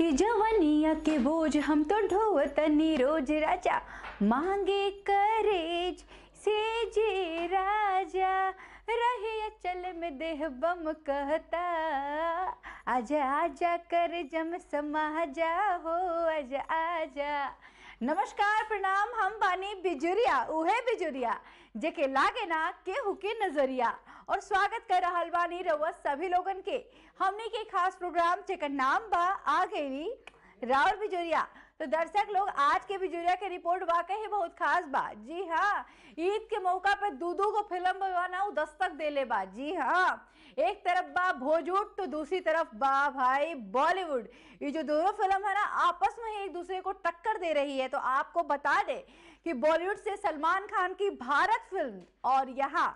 ये जवनिया के बोझ हम तो ढोतनी रोज राजा मांगे करेज से जे राजा रहे अचल में देह बम कहता आजा आजा कर जम समा जा हो आजा आजा नमस्कार प्रणाम हम बानी बिजुरिया उहे बिजुरिया जेके लागे ना के के नजरिया और स्वागत कर रहा बानी रउआ सभी लोगन के हमने के खास प्रोग्राम जेकर नाम बा आ गई राउर बिजुरिया तो दर्शक लोग आज के बिजुरिया के रिपोर्ट वाकई ही बहुत खास बा जी हाँ ईद के मौका पे दू को फिल्म बनाऊ दस्तक ले बा जी हाँ एक तरफ बा भोजूट तो दूसरी तरफ बा भाई बॉलीवुड ये जो दोनों फिल्म है ना आपस में एक दूसरे को टक्कर दे रही है तो आपको बता दे कि बॉलीवुड से सलमान खान की भारत फिल्म और यहाँ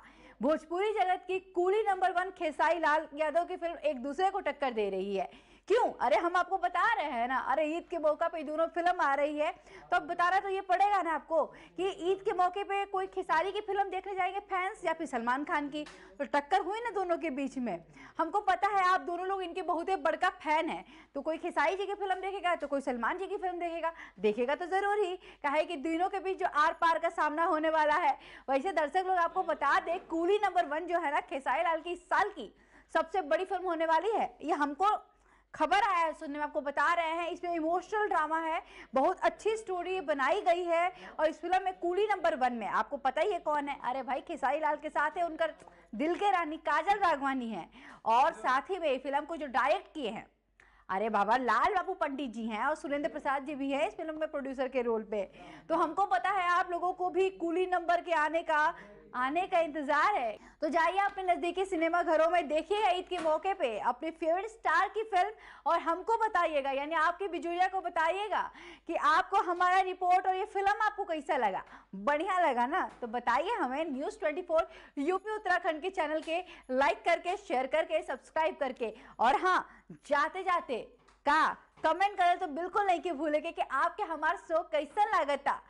भोजपुरी जगत की coolie number one Khesari Lal Yadav की फिल्म एक दूसरे को टक्कर दे रही है क्यों अरे हम आपको बता रहे हैं ना अरे ईद के मौका पे दोनों फिल्म आ रही है तो अब बता रहा तो ये पड़ेगा ना आपको कि ईद के मौके पे कोई खिसारी की फिल्म देखने जाएंगे फैंस या फिर सलमान खान की तो टक्कर हुई ना दोनों के बीच में हमको पता है आप दोनों लोग इनके बहुत ही बड़का फैन है तो कोई खिसारी जी की फिल्म देखेगा तो कोई सलमान जी की फिल्म देखेगा देखेगा तो ज़रूर ही कहे कि दोनों के बीच जो आर पार का सामना होने वाला है वैसे दर्शक लोग आपको बता दें कूली नंबर वन जो है ना खेसारी लाल की इस साल की सबसे बड़ी फिल्म होने वाली है ये हमको खबर आया है सुनने में आपको बता रहे हैं इसमें इमोशनल ड्रामा है बहुत अच्छी स्टोरी बनाई गई है और इस फिल्म में कूड़ी नंबर वन में आपको पता ही है कौन है अरे भाई खेसारी लाल के साथ है उनका दिल के रानी काजल राघवानी है और हाँ। साथ ही में फिल्म को जो डायरेक्ट किए हैं अरे बाबा लाल बाबू पंडित जी हैं और सुरेंद्र प्रसाद जी भी हैं इस फिल्म में प्रोड्यूसर के रोल पे तो हमको पता है आप लोगों को भी कुली नंबर के आने का आने का इंतजार है तो जाइए अपने नजदीकी सिनेमा घरों में देखिए ईद के मौके पे अपने फेवरेट स्टार की फिल्म और हमको बताइएगा यानी आपके बिजुरिया को बताइएगा कि आपको हमारा रिपोर्ट और ये फिल्म आपको कैसा लगा बढ़िया लगा ना तो बताइए हमें न्यूज ट्वेंटी यूपी उत्तराखंड के चैनल के लाइक करके शेयर करके सब्सक्राइब करके और हाँ जाते जाते का कमेंट करें तो बिल्कुल नहीं कि भूलेंगे कि आपके हमारा शो कैसा लगा था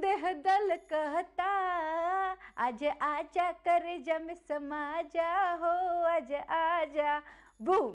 देह दल कहता आज आजा कर जम समाजा हो आज आजा बू